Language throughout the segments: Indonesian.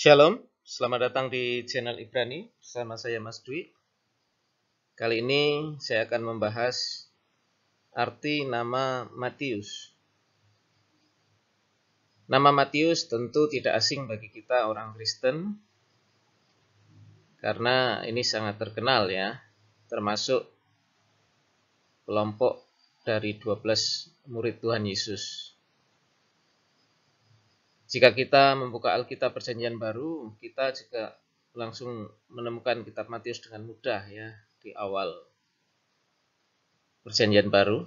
Shalom, selamat datang di channel Ibrani bersama saya Mas Dwi. Kali ini saya akan membahas arti nama Matius. Nama Matius tentu tidak asing bagi kita orang Kristen karena ini sangat terkenal ya, termasuk kelompok dari 12 murid Tuhan Yesus jika kita membuka Alkitab Perjanjian Baru, kita juga langsung menemukan kitab Matius dengan mudah ya di awal Perjanjian Baru.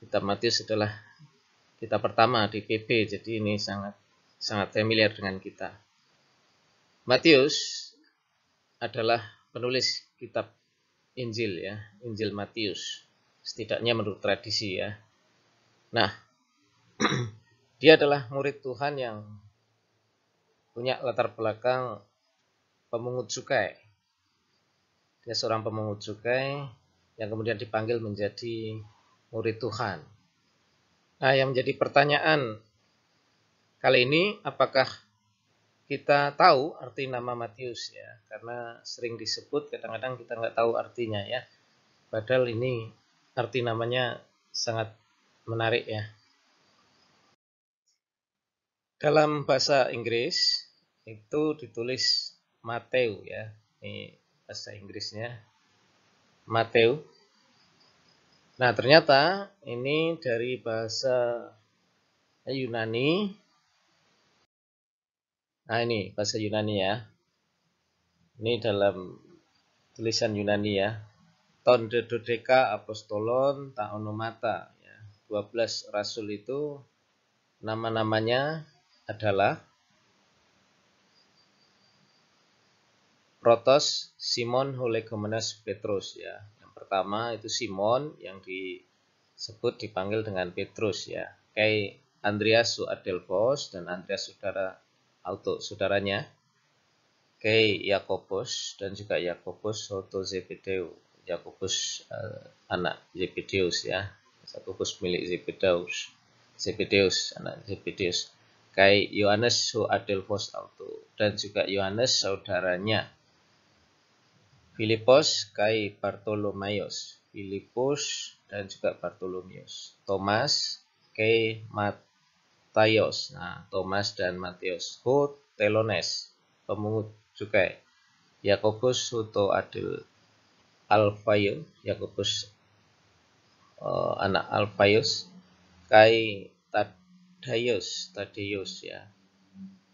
Kitab Matius adalah kitab pertama di PP, jadi ini sangat sangat familiar dengan kita. Matius adalah penulis kitab Injil ya, Injil Matius. Setidaknya menurut tradisi ya. Nah, Dia adalah murid Tuhan yang punya latar belakang pemungut cukai. Dia seorang pemungut cukai yang kemudian dipanggil menjadi murid Tuhan. Nah, yang menjadi pertanyaan kali ini apakah kita tahu arti nama Matius ya karena sering disebut kadang-kadang kita nggak tahu artinya ya padahal ini arti namanya sangat menarik ya dalam bahasa Inggris itu ditulis Mateu ya. Ini bahasa Inggrisnya Mateu Nah, ternyata ini dari bahasa Yunani. Nah, ini bahasa Yunani ya. Ini dalam tulisan Yunani ya. ton dodeka apostolon taonomata ya. 12 rasul itu nama-namanya adalah Protos Simon Holegomenes Petrus ya. Yang pertama itu Simon yang disebut dipanggil dengan Petrus ya. Kay Andreas Suadelphos dan Andreas saudara Auto saudaranya Kay Yakobus dan juga Yakobus Soto Zebedeu. Yakobus uh, eh, anak Zebedeus ya. Yakobus milik Zebedeus. Zebedeus anak Zebedeus memakai Yohanes Adelphos Auto dan juga Yohanes saudaranya Filipos Kai Bartolomeus Filipus dan juga Bartolomeus Thomas Kai Matius nah Thomas dan Matius ho Telones pemungut cukai Yakobus Huto Adel Alfayo Yakobus uh, anak Alfaius Kai Tad Daius, Tadeus ya.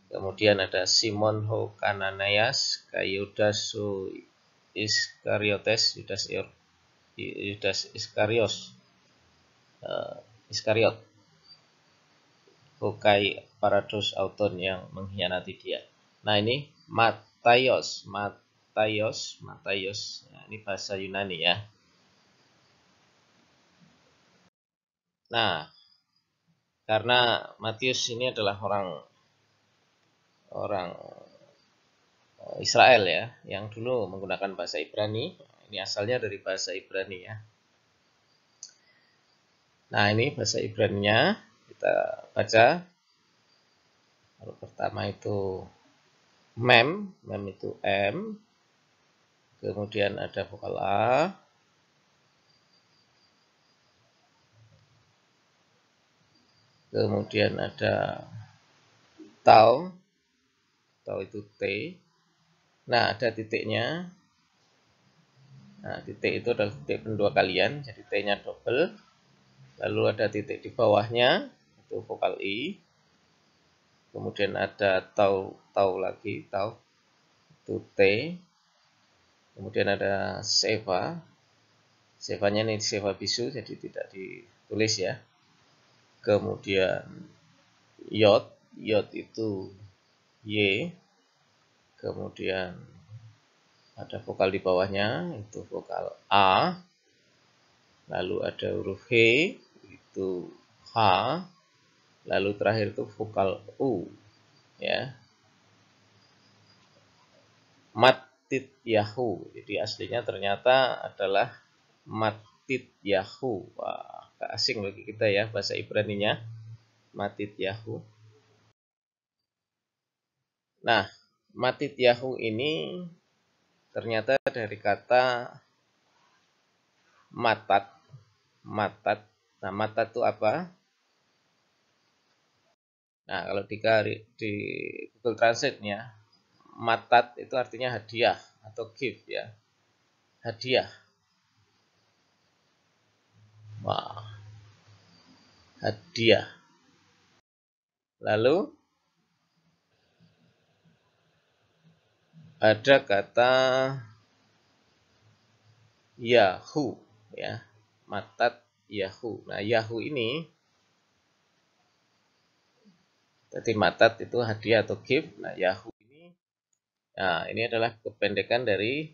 Kemudian ada Simon Ho Kananias, Kayudas Iskariotes, Yudas, Yudas Iskarios, uh, Iskariot, Hokai Parados Auton yang mengkhianati dia. Nah ini Matayos, Matayos, Matayos, nah, ini bahasa Yunani ya. Nah, karena Matius ini adalah orang orang eh, Israel ya yang dulu menggunakan bahasa Ibrani ini asalnya dari bahasa Ibrani ya nah ini bahasa Ibrani nya kita baca Lalu pertama itu mem mem itu m kemudian ada vokal a kemudian ada tau tau itu T nah ada titiknya nah titik itu adalah titik pendua kalian jadi T nya double lalu ada titik di bawahnya itu vokal I kemudian ada tau tau lagi tau itu T kemudian ada seva sevanya ini seva bisu jadi tidak ditulis ya kemudian yod yod itu y kemudian ada vokal di bawahnya itu vokal a lalu ada huruf h itu h lalu terakhir itu vokal u ya matit yahu jadi aslinya ternyata adalah matit yahu Wah, agak asing bagi kita ya bahasa Ibrani nya Matit Yahu. Nah, Matit Yahu ini ternyata dari kata matat. Matat. Nah, matat itu apa? Nah, kalau di, di Google Translate nya matat itu artinya hadiah atau gift ya. Hadiah. Wah. Wow hadiah. Lalu ada kata Yahoo ya, matat Yahoo. Nah, Yahoo ini tadi matat itu hadiah atau gift. Nah, Yahoo ini nah ini adalah kependekan dari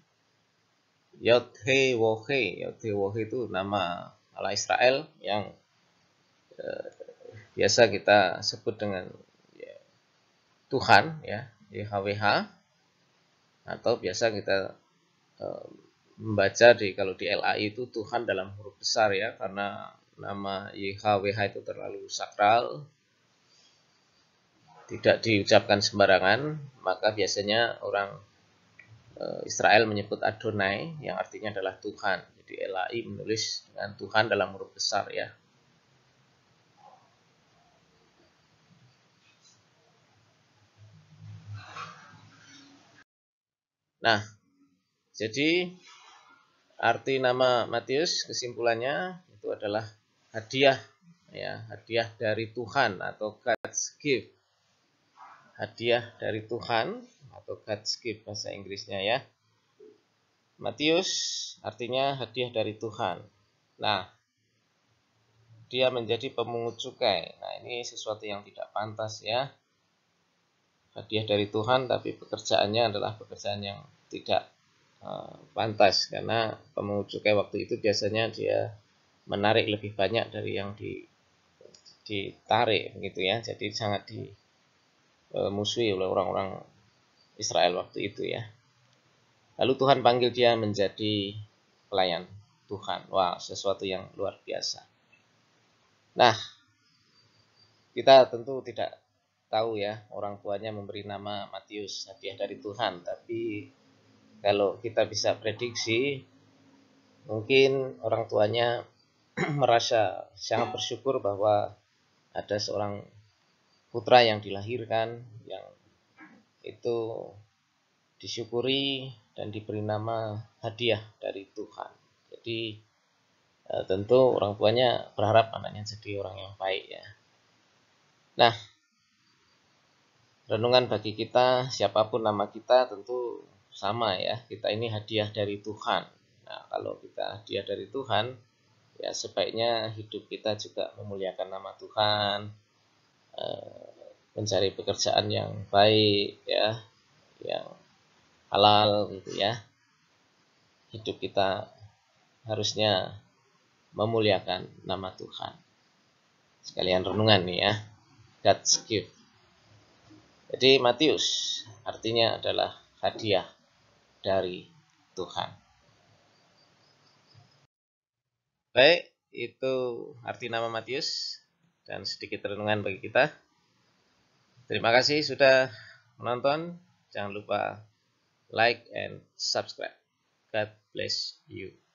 Yodhe Wohe. Yodhe Wohe itu nama Allah Israel yang Eh, biasa kita sebut dengan ya, Tuhan ya YHWH atau biasa kita eh, membaca di kalau di LAI itu Tuhan dalam huruf besar ya karena nama YHWH itu terlalu sakral tidak diucapkan sembarangan maka biasanya orang eh, Israel menyebut Adonai yang artinya adalah Tuhan. Jadi LAI menulis dengan Tuhan dalam huruf besar ya. Nah, jadi arti nama Matius kesimpulannya itu adalah hadiah ya, hadiah dari Tuhan atau God's gift. Hadiah dari Tuhan atau God's gift bahasa Inggrisnya ya. Matius artinya hadiah dari Tuhan. Nah, dia menjadi pemungut cukai. Nah, ini sesuatu yang tidak pantas ya hadiah dari Tuhan tapi pekerjaannya adalah pekerjaan yang tidak uh, pantas karena cukai waktu itu biasanya dia menarik lebih banyak dari yang di ditarik begitu ya jadi sangat dimusuhi eh, oleh orang-orang Israel waktu itu ya lalu Tuhan panggil dia menjadi pelayan Tuhan wah sesuatu yang luar biasa nah kita tentu tidak tahu ya orang tuanya memberi nama Matius hadiah dari Tuhan tapi kalau kita bisa prediksi mungkin orang tuanya merasa sangat bersyukur bahwa ada seorang putra yang dilahirkan yang itu disyukuri dan diberi nama hadiah dari Tuhan jadi eh, tentu orang tuanya berharap anaknya jadi orang yang baik ya nah renungan bagi kita siapapun nama kita tentu sama ya kita ini hadiah dari Tuhan nah kalau kita hadiah dari Tuhan ya sebaiknya hidup kita juga memuliakan nama Tuhan eh, mencari pekerjaan yang baik ya yang halal gitu ya hidup kita harusnya memuliakan nama Tuhan sekalian renungan nih ya God's gift jadi Matius artinya adalah hadiah dari Tuhan. Baik, itu arti nama Matius dan sedikit renungan bagi kita. Terima kasih sudah menonton. Jangan lupa like and subscribe. God bless you.